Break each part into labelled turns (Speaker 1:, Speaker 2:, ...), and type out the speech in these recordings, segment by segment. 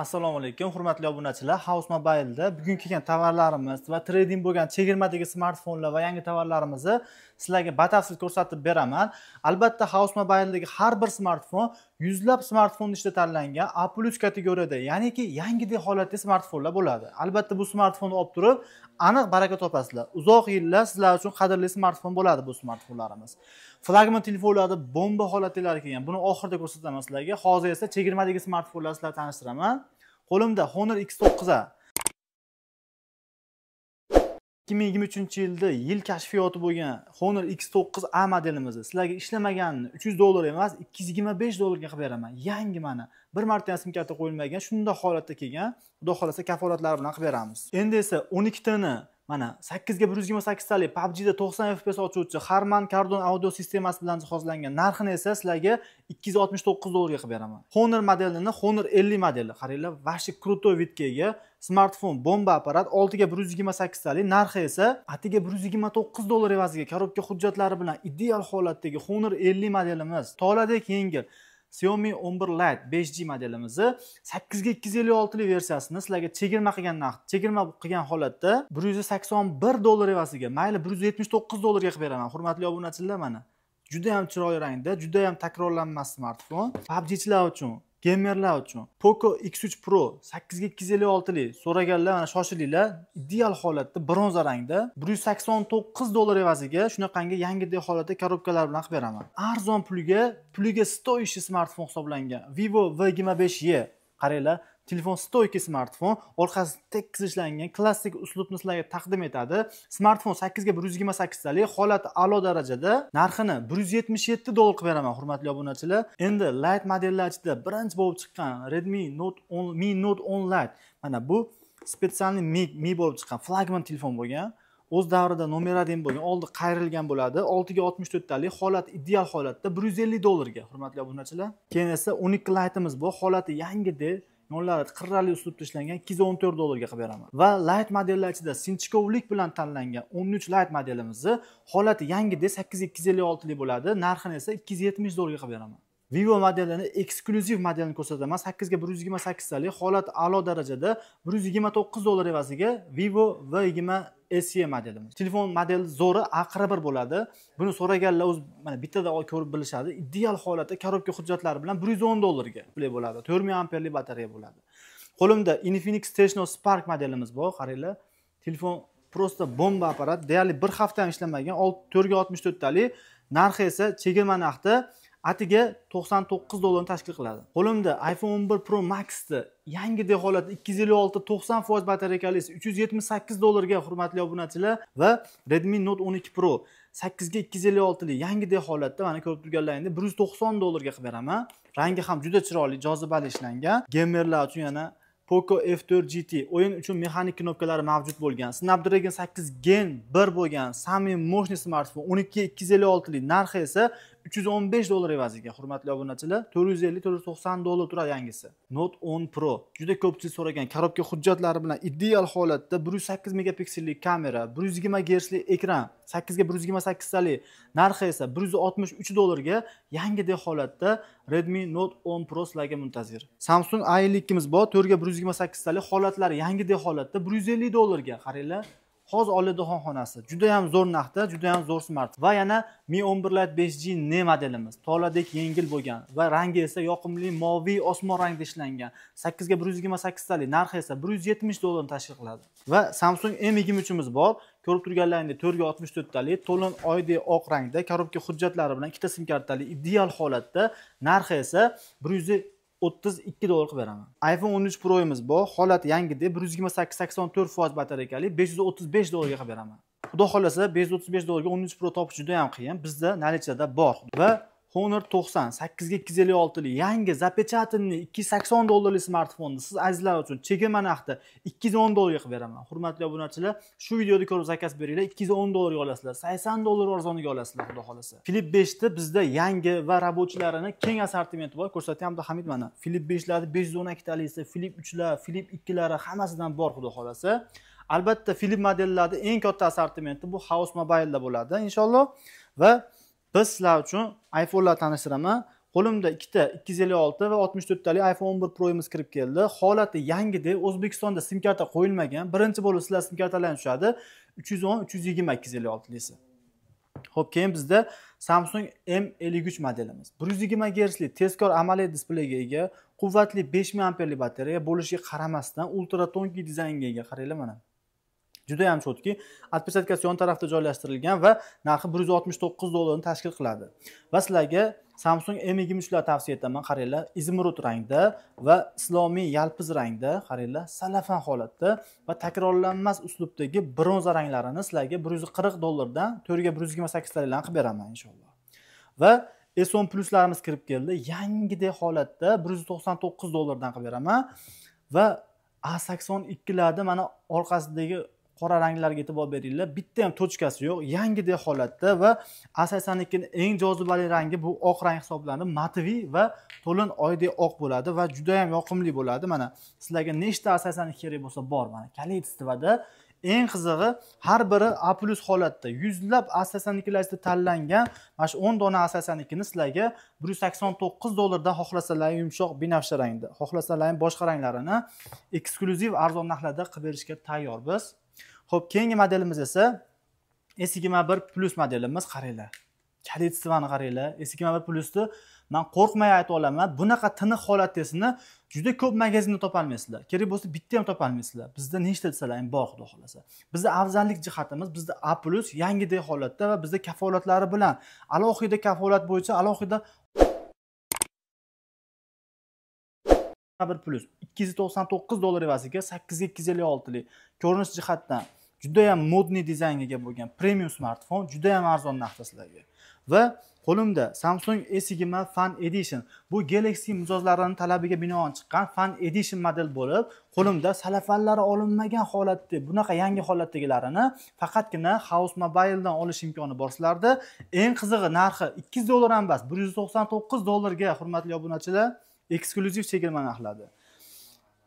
Speaker 1: assalomu alaykum hurmatli obunachilar house mobile'da bugun kelgan tovarlarimiz va trading bo'lgan chegirmadagi smartfonlar va yangi tovarlarimizni sizlarga batafsil ko'rsatib beraman albatta house mobile'dagi har bir smartfon yuzlab smartfon ichida tanlangan a plus kategoriyada ya'niki yangidek holatdagi smartfonlar bo'ladi albatta bu smartfonni olib turib aniq baraka topasizlar uzoq yillar sizlar uchun qadrli smartfon bo'ladi bu smartfonlarimiz flagman telefonlarda bomba holatdalar kelgan buni oxirida ko'rsataman sizlarga hozir esa chegirmadagi smartfonlar sizlarni tanishtiraman qo'limda honor x to'qqiz a ikki ming yigirma uchinchi yilda yil kashfiyoti bo'lgan honor x to'qqiz a modelimizni sizlarga ishlamaganini uch yuz dollar emas ikki yuz yigirma besh dollarga qilib beraman yangi mana bir marta ham sim karta qo'yilmagan shundoq holatda kelgan xudo xohlasa kafolatlari bilan qilib beramiz endi esa o'n ikkitani mana sakkizga bir yuz yigirma sakkiztalik pubgda to'qson fps ochuvchi harman kardon audio sistemasi bilan jihozlangan narxini esa sizlarga ikki yuz oltmish to'qqiz dollarga qilib beraman honor modelini honor ellik modeli qaranglar вообще крутой vitga ega smartfon bomba apparat oltiga bir yuz yigirma sakkiztalik narxi esa atiga bir yuz yigirma to'qqiz dollar evaziga korobka hujjatlari bilan ideal holatdagi honor ellik modelimiz toladek yengil xiaomi 11 lite 5g modelimizni 8256lik versiyasini sizlarga chegirma qilgan narx chegirma qilgan holatda 181 dollar evaziga mayli 179 dollarga qilib beraman hurmatli obunachilar mana juda ham chiroyli rangda juda ham takrorlanmas smartfon pubgchilar uchun Gamerlar uchun Poco X3 Pro 8256 li so'raganlar mana shoshilinglar. Ideal holatda bronza rangda 189 dollar evaziga shunaqangi yangidek holatda korobkalar bilan qilib beraman. Arzon pulga, puliga stoyishi smartfon hisoblangan Vivo V25e. Qaranglar, telefon stoyki smartfon orqasi tekis ishlangan klassik uslubni sizlarga taqdim etadi smartfon sakkizga bir yuz yigirma sakkiztalik holati a'lo darajada narxini bir yuz yetmish yetti dollar qilib beraman hurmatli obunachilar endi light modellar ichida birinchi bo'lib chiqqan redmi note 10 mi note on lite mana bu специальный mi mi bo'lib chiqqan flagman telefon bo'lgan o'z davrida nomer один bo'lgan oldi qayrilgan bo'ladi oltiga oltmish to'rttalik holat ideal holatda bir yuz ellik dollarga hurmatli obunachilar keyin esa o'n ikki lightimiz bor holati yangidek yonlari qirrali uslubda ishlangan ikki yuz o'n to'rt dollarga qilib beraman va light modellar ichida sinchkovlik bilan tanlangan o'n uch light modelimizni holati yangidek sakkiz ikki yuz ellik oltilik bo'ladi narxini esa ikki yuz yetmish dollarga qilib beraman vivo modelini eksklyuziv modelini ko'rsatamiz sakkizga bir yuz yigirma sakkiztalik holati a'lo darajada bir yuz yigirma to'qqiz dollar evaziga vivo v yigirma se modelimiz telefon modeli zo'ri aqri bir bo'ladi buni so'raganlar o'zi mana bittada ko'rib bilishadi ideal holatda korobka hujjatlari bilan bir yuz o'n dollarga bo'ladi to'rt ming batareya bo'ladi qo'limda infinix techno spark modelimiz bor qaranglar telefon prosta bomba apparat deyarli bir hafta ham ishlamagan to'rt ga oltmish to'rttalik narxi esa chegirma narxda to'qson 99 dollarni tashkil qiladi qo'limda iphone 11 pro maxni yuz ellik 256 90 foiz batareykali 378 dollarga hurmatli obunachilar va redmi note 12 pro 8 ga 256 lik yangi holatda mana ko'rib turganlaringdek 190 dollarga qilib beraman rangi ham juda chiroyli jozibali ishlangan gemerlar uchun yana Poco F4 GT o'yin uchun mexanik knopkalari mavjud bo'lgan. Snapdragon 8 Gen 1 bo'lgan, samimi moshni smartfon 12 256 lik narxi esa uch yuz o'n besh dollar evaziga hurmatli obunachilar to'rt yuz ellik to'rt yuz to'qson dollar turadi yangisi note o'n pro juda ko'pchilik so'ragan korobka hujjatlari bilan ideal holatda bir yuz sakkiz megapikselli kamera bir yuz yigirma gersli ekran sakkizga bir yuz yigirma sakkiztali narxi esa bir yuz oltmish uch dollarga yangidek holatda redmi note o'n pro sizlarga muntazir samsung a ellik ikkimiz bor to'rtga bir yuz yigirma sakkiztali holatlari yangidek holatda bir yuz ellik dollarga qaranglar hozir oliygoh xonasi juda yam zo'r narxda juda yam zo'r smart va yana mi o'n bir lat besh g ne modelimiz toladek yengil bo'lgan va rangi esa yoqimli moviy osmon rangda ishlangan sakkizga bir yuz yigirma sakkiztalik narxi esa bir yuz yetmish dollarni tashkil qiladi va samsung m yigirma uchimiz bor ko'rib turganlaringdek to'rtga ga oltmish to'rttalik to'lin oydek oq rangda korobka hujjatlari bilan ikkita sim kartali ideal holatda narxi esa bir yuz o'ttiz ikki dollar qilib beraman iphone o'n uch proimiz bor holati yangidek bir yuz yigirma sakkiz sakson to'rt foiz batareykali besh yuz o'ttiz besh dollarga qilib beraman xudo xohlasa besh yuz o'ttiz besh dollarga o'n uch pro topish juda judayam qiyin bizda наличияda bor va honor 90 sakkizga ikki yuz ellik oltili yangi zapechatinniy ikki yuz sakson dollarlik smartfonni siz azizlar uchun chegirma narxda ikki yuz o'n dollarga qilib beraman hurmatli obunachilar shu videoni ko'rib zakaz beringlar ikki yuz o'n dollarga olasizlar sakson dollar arzoniga olasizlar xudo xohlasa filip beshni bizda yangi va rabochiylarini keng assortimenti bor ko'rsatyapti abduhamid mana filip beshlarni besh yuz o'n ikkitalisi filip uchlar filip ikkilari hammasidan bor xudo xohlasa albatta filip modellarni eng katta assortimenti bu house mobile'da bo'ladi inshaalloh va biz sizlar uchun iphonelar tanishtiraman qo'limda ikkita ikki yuz ellik olti va oltmish to'rttalik iphone o'n bir proimiz kirib keldi holati yangidek o'zbekistonda sim karta qo'yilmagan birinchi bo'lib sizlar sim kartalarni tushadi uch yuz o'n uch yuz yigirma ikki yuz ellik oltilisi ho'p keyin bizda samsung m ellik uch modelimiz bir yuz yigirma tezkor amoled displeyga ega quvvatli besh ming amperlik batareya bo'lishiga qaramasdan ultra tonkий dizaynga ega qaranglar mana juda yam cho'tki отпечаткасы yon tarafda joylashtirilgan va narxi bir yuz oltmish to'qqiz dollarni tashkil qiladi va sizlarga samsung m yigirma uchlar tavsiya etaman qaranglar izmrut rangda va islomiy yalpiz rangda qaranglar salafan holatda va takrorlanmas uslubdagi bronza ranglarini sizlarga bir yuz qirq dollardan to'rtga bir yuz yigirma sakkizlar e'lon qilib beraman inshaalloh va s o'n pluslarimiz kirib keldi yangidek holatda bir yuz to'qson to'qqiz dollardan qilib beraman va a sakson ikkilarni mana orqasidagi qora ranglarga e'tibor beringlar bitta ham tochkasi yo'q yangidek holatda va a sakson ikkini eng jozibali rangi bu oq rang hisoblanib matviy va to'lin oydek oq bo'ladi va juda yam yoqimli bo'ladi mana sizlarga nechta a sakson ikki kerak bo'lsa bor mana kalitstvada eng qizig'i har biri a plyus holatda yuzlab a ichida tanlangan mana shu o'n dona a saksonikini sizlarga bir yuz sakson to'qqiz dollardan xohlasalar yumshoq binafsha rangda xohlasalar boshqa ranglarini eksklyuziv arzon narxlarda qilib berishga tayyor biz ho'p keyingi modelimiz esa s yigirma bir modelimiz qaranglar kalit qaranglar s yigirma bir men man qo'rqmay aytib olaman bunaqa tiniq holatdasini juda ko'p magazinda topolmaysizlar kerak bo'lsa bitta ham topolmaysizlar bizda nechta desalar ham bor xudo xohlasa bizni afzallik jihatimiz bizda a plyus yangidek holatda va bizda kafolatlari bilan alohida kafolat bo'yicha alohida bir plyus ikki yuz to'qson to'qqiz dollar evaziga sakkiz ikki yuz ellik oltilik ko'rinish jihatdan judayam modniy dizaynga ega bo'lgan premium smartfon judayam arzon narxda sizlarga va qo'limda samsung s yigirma fan edition bu galaxy mijozlarini talabiga binoan chiqqan fan edition model bo'lib qo'limda salafanlari olinmagan holatda bunaqa yangi holatdagilarini faqatgina house mobiledan olish imkoni bor sizlarda eng qizig'i narxi ikki yuz dollar ham emas bir yuz to'qson to'qqiz dollarga hurmatli obunachilar eksklyuziv chegirmani axladi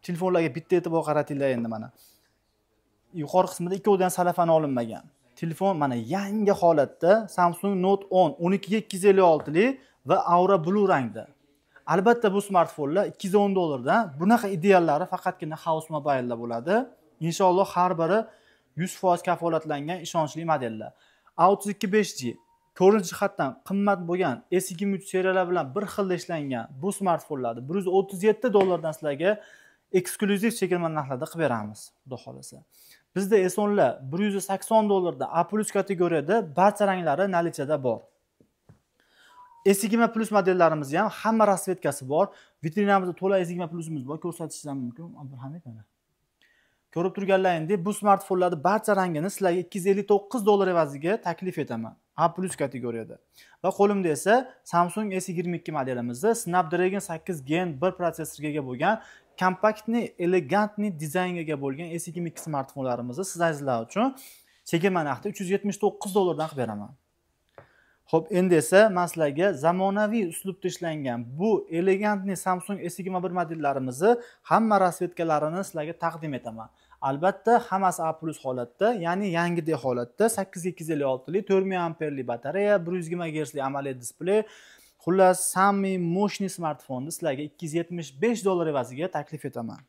Speaker 1: telefonlarga bitta e'tibor qaratinglar endi mana yuqori qismida ikkovidan salafani olinmagan telefon mana yangi holatda samsung note o'n o'n ikkiga ikki yuz ellik oltilik va aura blue rangda albatta bu smartfonlar ikki yuz o'n dollardan bunaqa ideallari faqatgina house mobilda bo'ladi inshaalloh har biri yuz foiz kafolatlangan ishonchli modellar a o'ttiz ikki besh g to'rtinchi jihatdan qimmat bo'lgan s yigirma uch seriyalar bilan bir xilda ishlangan bu smartfonlarni bir yuz o'ttiz yetti dollardan sizlarga eksklyuziv chegirma narxlarda qilib beramiz xudo xohlasa bizda s o'nlar bir yuz sakson dollarda a plyus kategoriyada barcha ranglari nalichada bor s yigirma plyus modellarimizni ham hamma rasvetkasi bor vitrinamizda to'la s yigirma plyusimiz bor ko'rsatishim mumkin abduhamid mana ko'rib turganlaringdek bu smartfonlarni barcha rangini sizlarga ikki yuz ellik to'qqiz dollar evaziga taklif etaman a plus kategoriyada va qo'limda esa samsung s yigirma ikki modelimizda snapdragon sakkiz gen bir protsessorga ega bo'lgan kompaktni elegantni dizaynga ega bo'lgan s yigirma ikki smartfonlarimizni siz azizlar uchun chegirma narxda uch yuz yetmish to'qqiz dollardan qilib beraman ho'p endi esa man sizlarga zamonaviy uslubda ishlangan bu elegantni samsung s yigirma bir modellarimizni hamma rasvetkalarini sizlarga taqdim etaman albatta hammasi a plus holatda ya'ni yangidek holatda sakkiz ikki yuz ellik oltilik to'rt ming amperlik batareya bir yuz yigirma gersli amoled displey xullas sammi moshniy smartfonni sizlarga ikki yuz yetmish besh dollar evaziga taklif etaman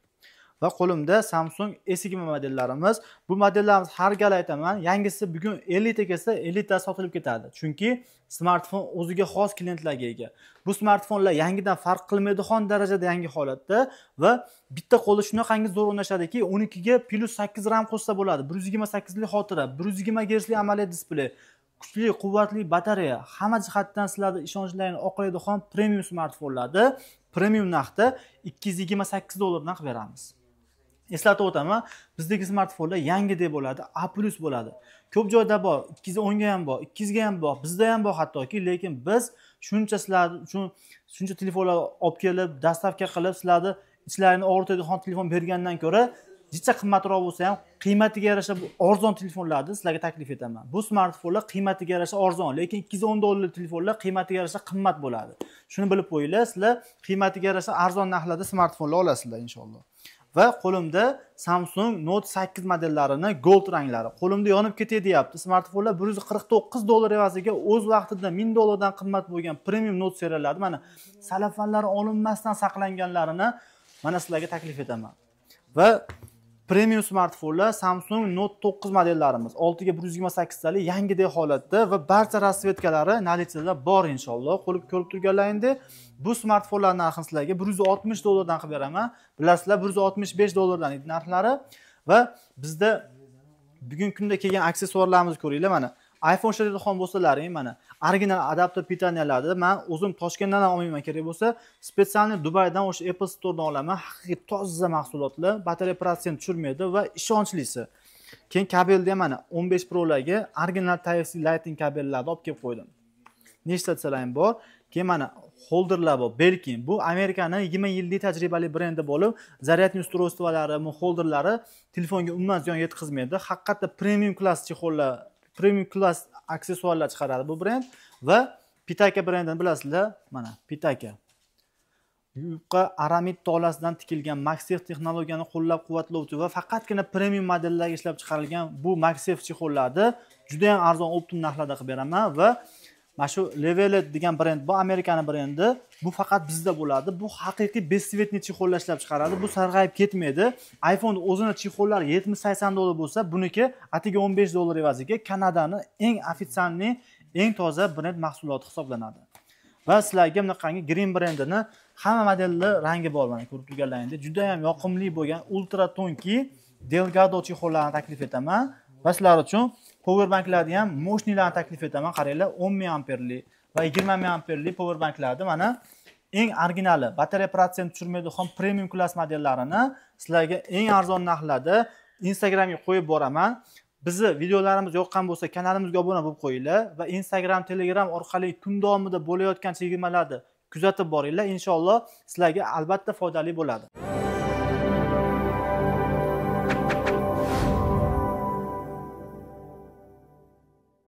Speaker 1: va qo'limda samsung s sigma modellarimiz bu modellarimiz har gal aytaman yangisi bugun ellikta kelsa ellittasi sotilib ketadi chunki smartfon o'ziga xos klientlarga ega bu smartfonlar yangidan farq qilmaydigan darajada yangi holatda va bitta qo'li shunaqangi zo'r o'rnashadiki o'n ikkiga plyus sakkiz ram qo'shsa bo'ladi bir yuz yigirma sakkizlik xotira bir yuz yigirma gersli amaliyat displey kuchli quvvatli batareya hamma jihatdan sizlarni ishonchlaringni oqlaydigan premium smartfonlarni premium narxda ikki yuz yigirma sakkiz dollardan qilib beramiz eslatib o'taman bizdagi smartfonlar yangidek bo'ladi a plyus bo'ladi ko'p joyda bor ikki yuz o'nga ham bor ikki yuzga ham bor bizda ham bor hattoki lekin biz shuncha sizlar uchun shuncha telefonlar olib kelib dastavka qilib sizlarni ichlaringni og'ritadigan telefon bergandan ko'ra jicha qimmatroq bo'lsa ham qiymatiga yarasha arzon telefonlarni sizlarga taklif etaman bu smartfonlar qiymatiga yarasha arzon lekin ikki yuz o'n dollarlik telefonlar qiymatiga yarasha qimmat bo'ladi shuni bilib qo'yinglar sizlar qiymatiga yarasha arzon narxlarda smartfonlar olasizlar inshaalloh va qo'limda samsung note sakkiz modellarini gold ranglari qo'limda yonib ketay deyapti smartfonlar bir yuz qirq to'qqiz dollar evaziga o'z vaqtida ming dollardan qimmat bo'lgan premium note seriyalarni mana salafanlari olinmasdan saqlanganlarini mana sizlarga taklif etaman va premium smartfonlar samsung note to'qqiz modellarimiz oltiga bir yuz yigirma sakkiztalik yangidek holatda va barcha rasvetkalari наличиеda bor inshaalloh qo'lib ko'rib endi bu smartfonlar narxini sizlarga bir yuz oltmish dollardan qilib beraman bilasizlar bir yuz oltmish besh dollardan narxlari va bizda bugungi kunda kelgan aksessuarlarimizni ko'ringlar mana iphone ishlatidigan bo'lsalaring mana original adapter pitaniyalarni man o'zim toshkentdan ham olmayman kerak bo'lsa специальный dubaydan o'sha apple storedan olaman haqiqiy toza mahsulotlar batareya protsent tushirmaydi va ishonchlisi keyin kabelni ham mana o'n besh prolarga original type c lighting kabellarni olib kelib qo'ydim nechta desalar ham bor keyin mana holderlar bor belkin bu amerikani yigirma yillik tajribali brendi bo'lib zaryadniy ustroystvolari holderlari telefonga umuman ziyon yetkazmaydi haqiqatda premium klass chexollar premium class aksessuarlar chiqaradi bu brend va pitaka brendini bilasizlar mana pitaka yupqa aramid tolasidan tikilgan maksif texnologiyani qo'llab quvvatlovchi va faqatgina premium modellarga ishlab chiqarilgan bu maksif chexollarni judayam arzon optim narxlarda qilib beraman va mana shu levelet degan brend bu amerikani brendi bu faqat bizda bo'ladi bu haqiqiy bestsvetniy chexollar ishlab chiqaradi bu sarg'ayib ketmaydi iphone o'zini chexollari yetmish sakson dollar bo'lsa buniki atigi o'n besh dollar evaziga kanadani eng официальный eng toza brend mahsuloti hisoblanadi va sizlarga bunaqangi green brendini hamma modelni rangi bor mana ko'rib turganlaringdek judayam yoqimli bo'lgan ultra to'nki delgado chexollarni taklif etaman va sizlar uchun power banklarni ham мощныйlarni taklif etaman qaranglar o'n ming amperli va yigirma ming amperli power banklarni mana eng originali batareya protsent tushirmaydi xom premium klass modellarini sizlarga eng arzon narxlarda instagramga qo'yib boraman bizni videolarimiz yoqqan bo'lsa kanalimizga obuna bo'lib qo'yinglar va instagram telegram orqali kun davomida bo'layotgan chegirmalarni kuzatib boringlar inshaalloh sizlarga albatta foydali bo'ladi